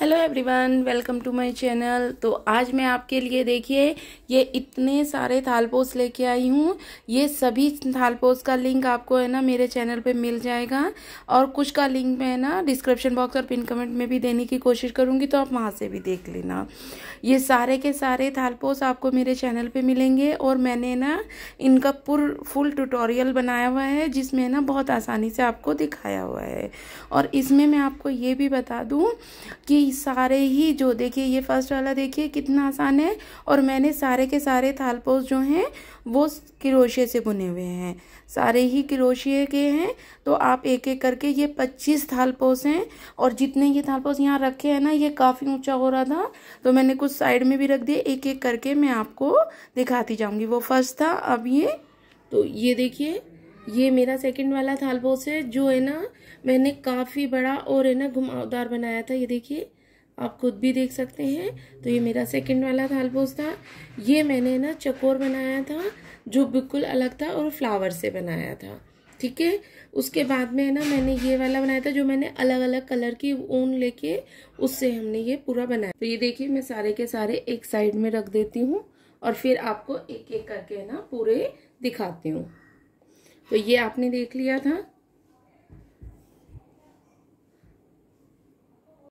hello everyone welcome to my channel तो आज मैं आपके लिए देखिए ये इतने सारे थालपोस लेके आई हूँ ये सभी थालपोस का लिंक आपको है ना मेरे चैनल पे मिल जाएगा और कुछ का लिंक मैं है ना डिस्क्रिप्शन बॉक्स और पिन कमेंट में भी देने की कोशिश करूँगी तो आप वहाँ से भी देख लेना ये सारे के सारे थालपोस आपको मेरे चैनल पर मिलेंगे और मैंने ना इनका पुर फुल ट्यूटोरियल बनाया हुआ है जिसमें ना बहुत आसानी से आपको दिखाया हुआ है और इसमें मैं आपको ये भी बता दूँ कि सारे ही जो देखिए ये फर्स्ट वाला देखिए कितना आसान है और मैंने सारे के सारे पोस जो हैं वो क्रोशिए से बुने हुए हैं सारे ही क्रोशिए के हैं तो आप एक एक करके ये पच्चीस पोस हैं और जितने ये पोस यहाँ रखे हैं ना ये काफ़ी ऊंचा हो रहा था तो मैंने कुछ साइड में भी रख दिए एक एक करके मैं आपको दिखाती जाऊँगी वो फर्स्ट था अब ये तो ये देखिए ये मेरा सेकंड वाला थालपोस है जो है ना मैंने काफ़ी बड़ा और है ना घुमावदार बनाया था ये देखिए आप खुद भी देख सकते हैं तो ये मेरा सेकंड वाला पोस था ये मैंने ना चकोर बनाया था जो बिल्कुल अलग था और फ्लावर से बनाया था ठीक है उसके बाद में ना मैंने ये वाला बनाया था जो मैंने अलग अलग कलर की ऊन लेके उससे हमने ये पूरा बनाया तो ये देखिए मैं सारे के सारे एक साइड में रख देती हूँ और फिर आपको एक एक करके ना पूरे दिखाती हूँ तो ये आपने देख लिया था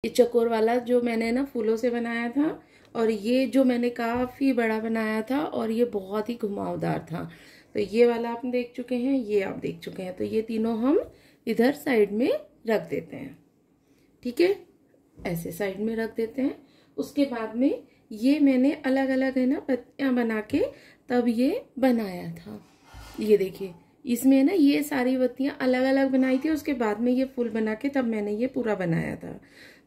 ये चकोर वाला जो मैंने ना फूलों से बनाया था और ये जो मैंने काफ़ी बड़ा बनाया था और ये बहुत ही घुमावदार था तो ये वाला आप देख चुके हैं ये आप देख चुके हैं तो ये तीनों हम इधर साइड में रख देते हैं ठीक है ऐसे साइड में रख देते हैं उसके बाद में ये मैंने अलग अलग है ना पत्तियाँ बना के तब ये बनाया था ये देखिए इसमें ना ये सारी बत्तियाँ अलग अलग बनाई थी उसके बाद में ये फूल बना के तब मैंने ये पूरा बनाया था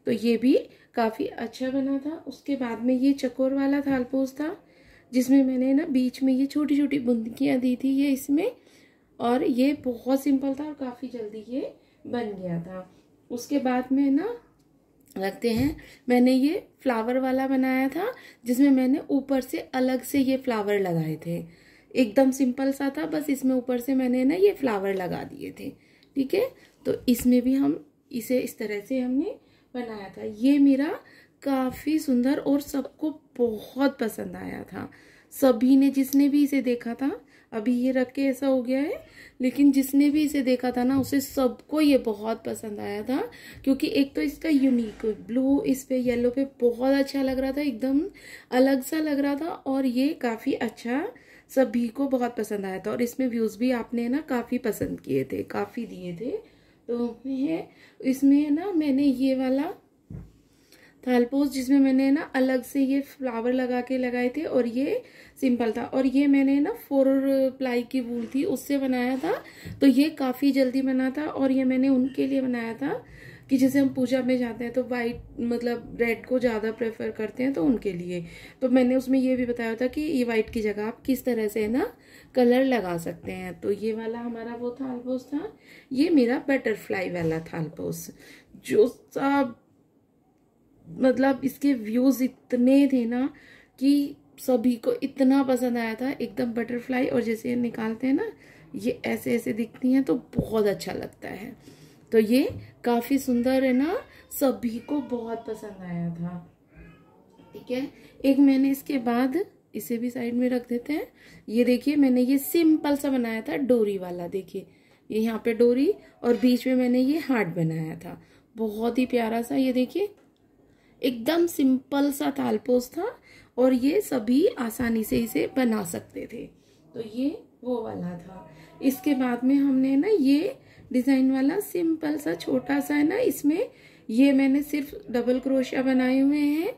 तो ये भी काफ़ी अच्छा बना था उसके बाद में ये चकोर वाला थालपोज था जिसमें मैंने ना बीच में ये छोटी छोटी बुंदकियाँ दी थी ये इसमें और ये बहुत सिंपल था और काफ़ी जल्दी ये बन गया था उसके बाद में ना रखते हैं मैंने ये फ्लावर वाला बनाया था जिसमें मैंने ऊपर से अलग से ये फ्लावर लगाए थे एकदम सिंपल सा था बस इसमें ऊपर से मैंने ना ये फ्लावर लगा दिए थे ठीक है तो इसमें भी हम इसे इस तरह से हमने बनाया था ये मेरा काफ़ी सुंदर और सबको बहुत पसंद आया था सभी ने जिसने भी इसे देखा था अभी ये रख के ऐसा हो गया है लेकिन जिसने भी इसे देखा था ना उसे सबको ये बहुत पसंद आया था क्योंकि एक तो इसका यूनिक ब्लू इस पे येलो पे बहुत अच्छा लग रहा था एकदम अलग सा लग रहा था और ये काफ़ी अच्छा सभी को बहुत पसंद आया था और इसमें व्यूज़ भी आपने ना काफ़ी पसंद किए थे काफ़ी दिए थे तो ये इसमें ना मैंने ये वाला थालपोस जिसमें मैंने ना अलग से ये फ्लावर लगा के लगाए थे और ये सिंपल था और ये मैंने ना फोर प्लाई की वूल थी उससे बनाया था तो ये काफ़ी जल्दी बना था और ये मैंने उनके लिए बनाया था कि जैसे हम पूजा में जाते हैं तो वाइट मतलब रेड को ज़्यादा प्रेफर करते हैं तो उनके लिए तो मैंने उसमें ये भी बताया था कि ये वाइट की जगह आप किस तरह से है ना कलर लगा सकते हैं तो ये वाला हमारा वो थालपोस था ये मेरा बटरफ्लाई वाला थालपोस जो सब मतलब इसके व्यूज़ इतने थे ना कि सभी को इतना पसंद आया था एकदम बटरफ्लाई और जैसे निकालते हैं ना ये ऐसे ऐसे दिखती हैं तो बहुत अच्छा लगता है तो ये काफ़ी सुंदर है ना सभी को बहुत पसंद आया था ठीक है एक मैंने इसके बाद इसे भी साइड में रख देते हैं ये देखिए मैंने ये सिंपल सा बनाया था डोरी वाला देखिए ये यहाँ पे डोरी और बीच में मैंने ये हार्ट बनाया था बहुत ही प्यारा सा ये देखिए एकदम सिंपल सा तालपोस था और ये सभी आसानी से इसे बना सकते थे तो ये वो वाला था इसके बाद में हमने ना ये डिज़ाइन वाला सिंपल सा छोटा सा है ना इसमें ये मैंने सिर्फ डबल क्रोशिया बनाए हुए हैं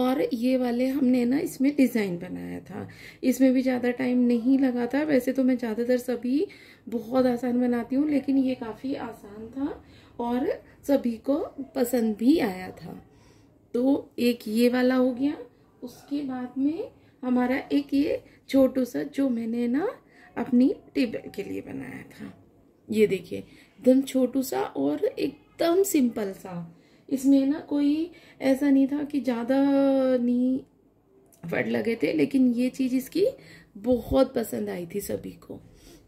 और ये वाले हमने ना इसमें डिज़ाइन बनाया था इसमें भी ज़्यादा टाइम नहीं लगा था वैसे तो मैं ज़्यादातर सभी बहुत आसान बनाती हूँ लेकिन ये काफ़ी आसान था और सभी को पसंद भी आया था तो एक ये वाला हो गया उसके बाद में हमारा एक ये छोटू सा जो मैंने ना अपनी टेबल के लिए बनाया था ये देखिए एकदम छोटू सा और एकदम सिंपल सा इसमें ना कोई ऐसा नहीं था कि ज़्यादा नहीं फट लगे थे लेकिन ये चीज़ इसकी बहुत पसंद आई थी सभी को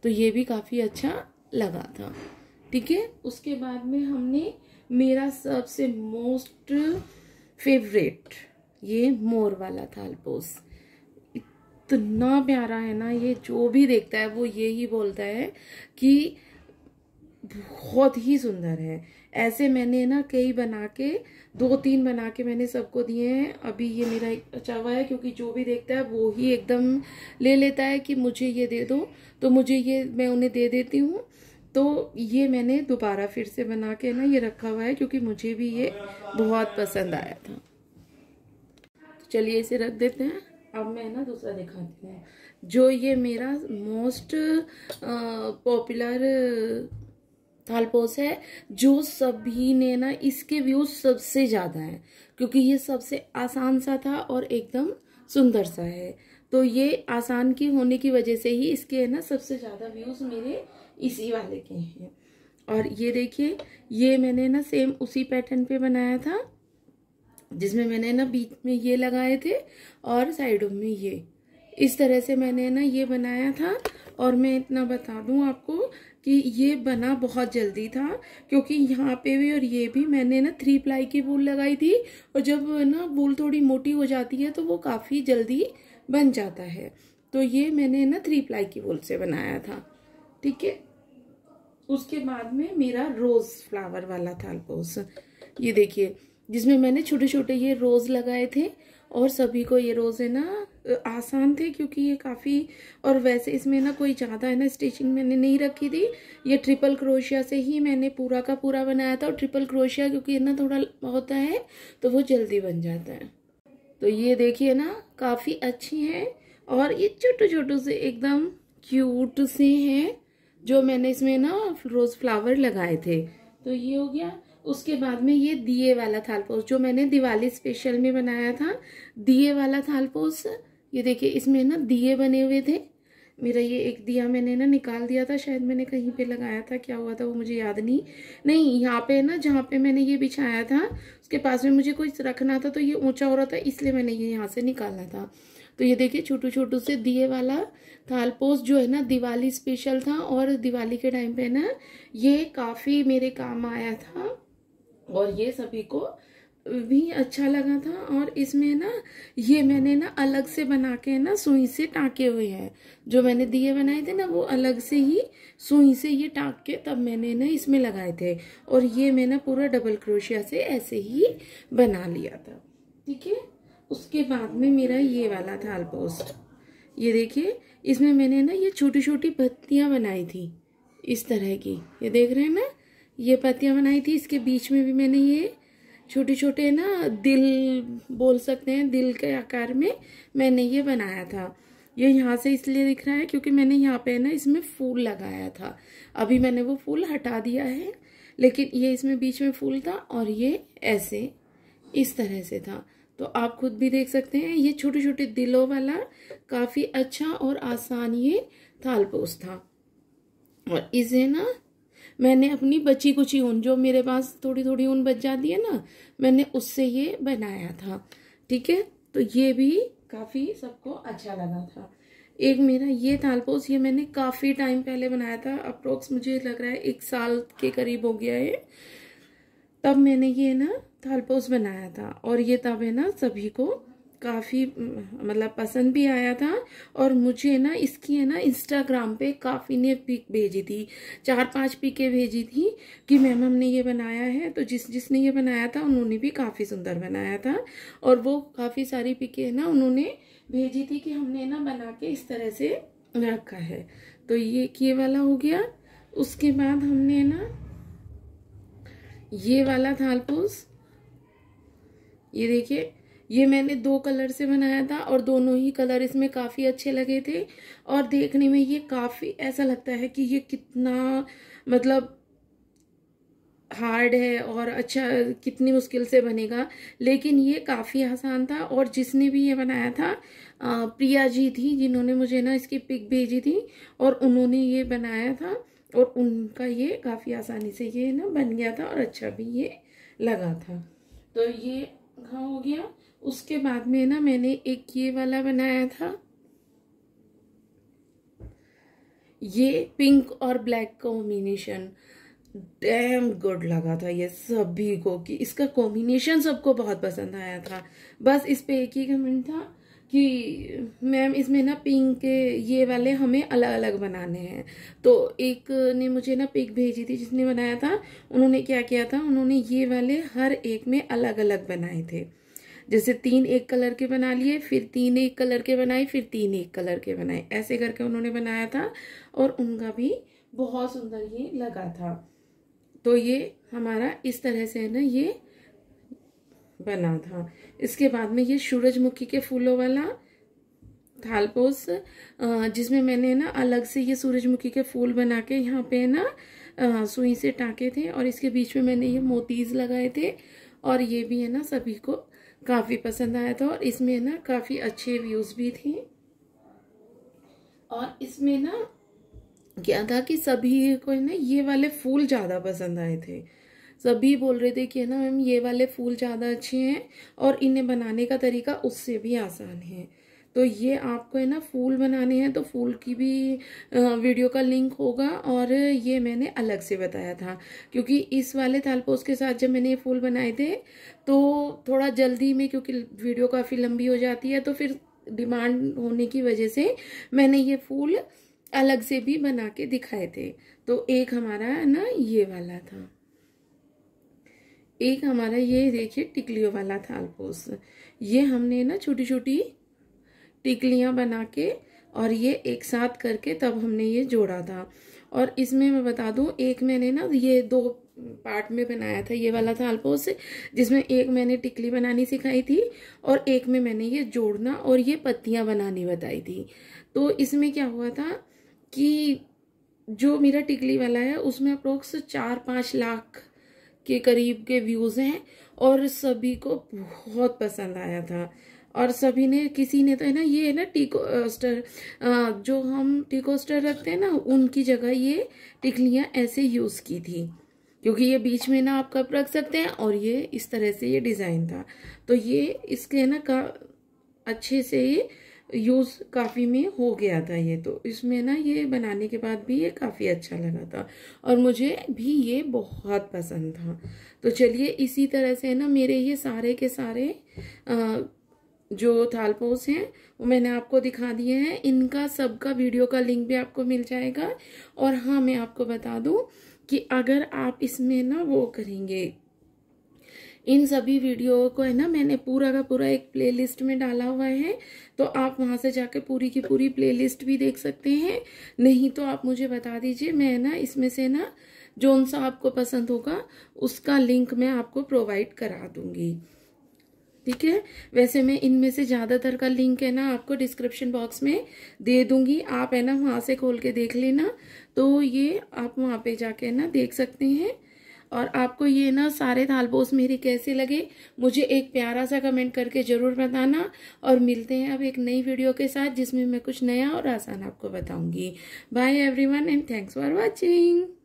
तो ये भी काफ़ी अच्छा लगा था ठीक है उसके बाद में हमने मेरा सबसे मोस्ट फेवरेट ये मोर वाला थाल अल्पोस इतना प्यारा है ना ये जो भी देखता है वो ये ही बोलता है कि बहुत ही सुंदर है ऐसे मैंने ना कई बना के दो तीन बना के मैंने सबको दिए हैं अभी ये मेरा एक अच्छा हुआ है क्योंकि जो भी देखता है वो ही एकदम ले लेता है कि मुझे ये दे दो तो मुझे ये मैं उन्हें दे देती हूँ तो ये मैंने दोबारा फिर से बना के ना ये रखा हुआ है क्योंकि मुझे भी ये बहुत पसंद आया था तो चलिए इसे रख देते हैं अब मैं ना दूसरा दिखाती हूँ जो ये मेरा मोस्ट पॉपुलर थाल पोस है जो सभी ने ना इसके व्यूज सबसे ज़्यादा हैं क्योंकि ये सबसे आसान सा था और एकदम सुंदर सा है तो ये आसान के होने की वजह से ही इसके है ना सबसे ज़्यादा व्यूज़ मेरे इसी वाले के हैं और ये देखिए ये मैंने ना सेम उसी पैटर्न पे बनाया था जिसमें मैंने ना बीच में ये लगाए थे और साइडों में ये इस तरह से मैंने ना ये बनाया था और मैं इतना बता दूं आपको कि ये बना बहुत जल्दी था क्योंकि यहाँ पे भी और ये भी मैंने ना थ्री प्लाई की वूल लगाई थी और जब ना वूल थोड़ी मोटी हो जाती है तो वो काफ़ी जल्दी बन जाता है तो ये मैंने ना थ्री प्लाई की वूल से बनाया था ठीक है उसके बाद में मेरा रोज़ फ्लावर वाला था ये देखिए जिसमें मैंने छोटे छोटे ये रोज़ लगाए थे और सभी को ये रोज़ है ना आसान थे क्योंकि ये काफ़ी और वैसे इसमें ना कोई ज़्यादा है ना स्टिचिंग मैंने नहीं रखी थी ये ट्रिपल क्रोशिया से ही मैंने पूरा का पूरा बनाया था और ट्रिपल क्रोशिया क्योंकि ना थोड़ा होता है तो वो जल्दी बन जाता है तो ये देखिए ना काफ़ी अच्छी है और ये छोटे छोटे से एकदम क्यूट से हैं जो मैंने इसमें ना रोज़ फ्लावर लगाए थे तो ये हो गया उसके बाद में ये दिए वाला थालपोस जो मैंने दिवाली स्पेशल में बनाया था दिए वाला थालपोस ये देखिए इसमें ना दिए बने हुए थे मेरा ये एक दिया मैंने ना निकाल दिया था शायद मैंने कहीं पे लगाया था क्या हुआ था वो मुझे याद नहीं नहीं यहाँ पे ना जहाँ पे मैंने ये बिछाया था उसके पास में मुझे कुछ रखना था तो ये ऊंचा हो रहा था इसलिए मैंने ये यहाँ से निकाला था तो ये देखिए छोटू छोटू से दिए वाला थालपोस जो है ना दिवाली स्पेशल था और दिवाली के टाइम पे ना ये काफ़ी मेरे काम आया था और ये सभी को भी अच्छा लगा था और इसमें ना ये मैंने ना अलग से बना के ना सुई से टाँके हुए हैं जो मैंने दिए बनाए थे ना वो अलग से ही सुई से ये टाक के तब मैंने ना इसमें लगाए थे और ये मैंने पूरा डबल क्रोशिया से ऐसे ही बना लिया था ठीक है उसके बाद में मेरा ये वाला था आलपोस्ट ये देखिए इसमें मैंने ना ये छोटी छोटी पत्तियाँ बनाई थी इस तरह की ये देख रहे हैं ना ये पत्तियाँ बनाई थी इसके बीच में भी मैंने ये छोटे छोटे ना दिल बोल सकते हैं दिल के आकार में मैंने ये बनाया था ये यहाँ से इसलिए दिख रहा है क्योंकि मैंने यहाँ पे ना इसमें फूल लगाया था अभी मैंने वो फूल हटा दिया है लेकिन ये इसमें बीच में फूल था और ये ऐसे इस तरह से था तो आप खुद भी देख सकते हैं ये छोटे छोटे दिलों वाला काफ़ी अच्छा और आसान ये थाल पोस्ट था और इसे ना मैंने अपनी बची कुची ऊन जो मेरे पास थोड़ी थोड़ी ऊन बच जाती है ना मैंने उससे ये बनाया था ठीक है तो ये भी काफ़ी सबको अच्छा लगा था एक मेरा ये थालपोस ये मैंने काफ़ी टाइम पहले बनाया था अप्रोक्स मुझे लग रहा है एक साल के करीब हो गया है तब मैंने ये ना थालपोस बनाया था और ये तब है ना सभी को काफ़ी मतलब पसंद भी आया था और मुझे ना इसकी है ना इंस्टाग्राम पे काफ़ी ने पिक भेजी थी चार पांच पिके भेजी थी कि मैम हमने ये बनाया है तो जिस जिसने ये बनाया था उन्होंने भी काफ़ी सुंदर बनाया था और वो काफ़ी सारी पिके है ना उन्होंने भेजी थी कि हमने ना बना के इस तरह से रखा है तो ये ये वाला हो गया उसके बाद हमने ना ये वाला थालपूस ये देखिए ये मैंने दो कलर से बनाया था और दोनों ही कलर इसमें काफ़ी अच्छे लगे थे और देखने में ये काफ़ी ऐसा लगता है कि ये कितना मतलब हार्ड है और अच्छा कितनी मुश्किल से बनेगा लेकिन ये काफ़ी आसान था और जिसने भी ये बनाया था प्रिया जी थी जिन्होंने मुझे ना इसकी पिक भेजी थी और उन्होंने ये बनाया था और उनका ये काफ़ी आसानी से ये ना बन गया था और अच्छा भी ये लगा था तो ये हो गया उसके बाद में ना मैंने एक ये वाला बनाया था ये पिंक और ब्लैक कॉम्बिनेशन डैम गुड लगा था ये सभी को कि इसका कॉम्बिनेशन सबको बहुत पसंद आया था बस इस पे एक ही कमेंट था कि मैम इसमें ना पिंक के ये वाले हमें अलग अलग बनाने हैं तो एक ने मुझे ना पिक भेजी थी जिसने बनाया था उन्होंने क्या किया था उन्होंने ये वाले हर एक में अलग अलग बनाए थे जैसे तीन एक कलर के बना लिए फिर तीन एक कलर के बनाए फिर तीन एक कलर के बनाए ऐसे करके उन्होंने बनाया था और उनका भी बहुत सुंदर ये लगा था तो ये हमारा इस तरह से है ना ये बना था इसके बाद में ये सूरजमुखी के फूलों वाला थालपोस जिसमें मैंने ना अलग से ये सूरजमुखी के फूल बना के यहाँ पे ना सुई से टाँके थे और इसके बीच में मैंने ये मोतीज़ लगाए थे और ये भी है ना सभी को काफ़ी पसंद आया था और इसमें ना काफ़ी अच्छे व्यूज़ भी थे और इसमें ना क्या था कि सभी को ना ये वाले फूल ज़्यादा पसंद आए थे सभी बोल रहे थे कि है ना मैम ये वाले फूल ज़्यादा अच्छे हैं और इन्हें बनाने का तरीका उससे भी आसान है तो ये आपको है ना फूल बनाने हैं तो फूल की भी वीडियो का लिंक होगा और ये मैंने अलग से बताया था क्योंकि इस वाले थालपोस के साथ जब मैंने ये फूल बनाए थे तो थोड़ा जल्दी में क्योंकि वीडियो काफ़ी लंबी हो जाती है तो फिर डिमांड होने की वजह से मैंने ये फूल अलग से भी बना के दिखाए थे तो एक हमारा है ना ये वाला था एक हमारा ये देखिए टिकलियों वाला थालपोस ये हमने ना छोटी छोटी टिकलियाँ बना के और ये एक साथ करके तब हमने ये जोड़ा था और इसमें मैं बता दूँ एक मैंने ना ये दो पार्ट में बनाया था ये वाला था अल्पोज से जिसमें एक मैंने टिकली बनानी सिखाई थी और एक में मैंने ये जोड़ना और ये पत्तियाँ बनानी बताई थी तो इसमें क्या हुआ था कि जो मेरा टिकली वाला है उसमें अप्रोक्स चार पाँच लाख के करीब के व्यूज़ हैं और सभी को बहुत पसंद आया था और सभी ने किसी ने तो है ना ये है ना टिकोस्टर जो हम टिकोस्टर रखते हैं ना उनकी जगह ये टिकलियाँ ऐसे यूज़ की थी क्योंकि ये बीच में ना आप कप रख सकते हैं और ये इस तरह से ये डिज़ाइन था तो ये इसके ना का अच्छे से ये यूज़ काफ़ी में हो गया था ये तो इसमें ना ये बनाने के बाद भी ये काफ़ी अच्छा लगा था और मुझे भी ये बहुत पसंद था तो चलिए इसी तरह से ना मेरे ये सारे के सारे आ, जो थालपोस हैं वो मैंने आपको दिखा दिए हैं इनका सबका वीडियो का लिंक भी आपको मिल जाएगा और हाँ मैं आपको बता दूं कि अगर आप इसमें ना वो करेंगे इन सभी वीडियो को है ना मैंने पूरा का पूरा एक प्लेलिस्ट में डाला हुआ है तो आप वहाँ से जाके पूरी की पूरी प्लेलिस्ट भी देख सकते हैं नहीं तो आप मुझे बता दीजिए मैं ना इसमें से ना जो सा आपको पसंद होगा उसका लिंक मैं आपको प्रोवाइड करा दूँगी ठीक है वैसे मैं इनमें से ज़्यादातर का लिंक है ना आपको डिस्क्रिप्शन बॉक्स में दे दूंगी आप है ना वहाँ से खोल के देख लेना तो ये आप वहाँ पे जाके ना देख सकते हैं और आपको ये ना सारे थालपोस मेरे कैसे लगे मुझे एक प्यारा सा कमेंट करके ज़रूर बताना और मिलते हैं अब एक नई वीडियो के साथ जिसमें मैं कुछ नया और आसान आपको बताऊंगी bye every and thanks for watching